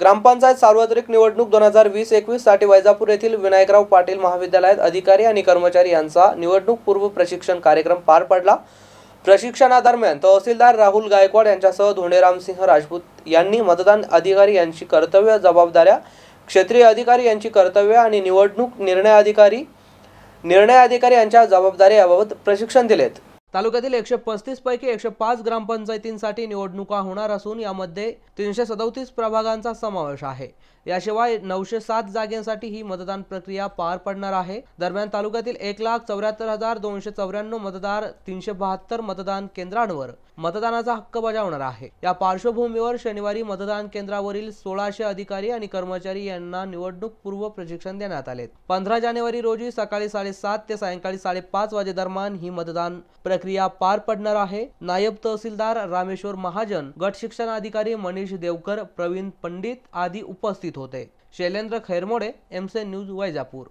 ग्रामपंचायत सार्वत्रिक निवडणूक दोन हजार वीस एकवीस साठी वैजापूर येथील विनायकराव पाटील महाविद्यालयात अधिकारी आणि कर्मचारी यांचा निवडणूक पूर्व प्रशिक्षण कार्यक्रम पार पडला प्रशिक्षणादरम्यान तहसीलदार राहुल गायकवाड यांच्यासह धोंडेराम राजपूत यांनी मतदान अधिकारी यांची कर्तव्य जबाबदाऱ्या क्षेत्रीय अधिकारी यांची कर्तव्य आणि निवडणूक निर्णय अधिकारी निर्णय अधिकारी यांच्या जबाबदाऱ्या याबाबत प्रशिक्षण दिलेत तालुक्यातील एकशे पस्तीस पैकी एकशे पाच ग्रामपंचायतींसाठी निवडणुका होणार असून यामध्ये तीनशे सदोतीस प्रभागांचा समावेश आहे याशिवाय नऊशे सात जागेसाठी ही मतदान प्रक्रिया पार पडणार आहे दरम्यान तालुक्यातील एक लाख चौऱ्याहत्तर हजार दोनशे चौऱ्याण्णव मतदार तीनशे बहात्तर मतदान केंद्रांवर मतदानाचा हक्क बजावणार आहे या पार्श्वभूमीवर शनिवारी मतदान केंद्रावरील सोळाशे अधिकारी आणि कर्मचारी यांना निवडणूक पूर्व प्रशिक्षण देण्यात आले पंधरा जानेवारी रोजी सकाळी साडेसात ते सायंकाळी साडेपाच वाजेदरम्यान ही मतदान प्रक्रिया पार पडणार आहे नायब तहसीलदार रामेश्वर महाजन गट शिक्षण अधिकारी मनीष देवकर प्रवीण पंडित आदी उपस्थित होते शैलेंद्र खैरमोडे एमसे न्यूज वैजापूर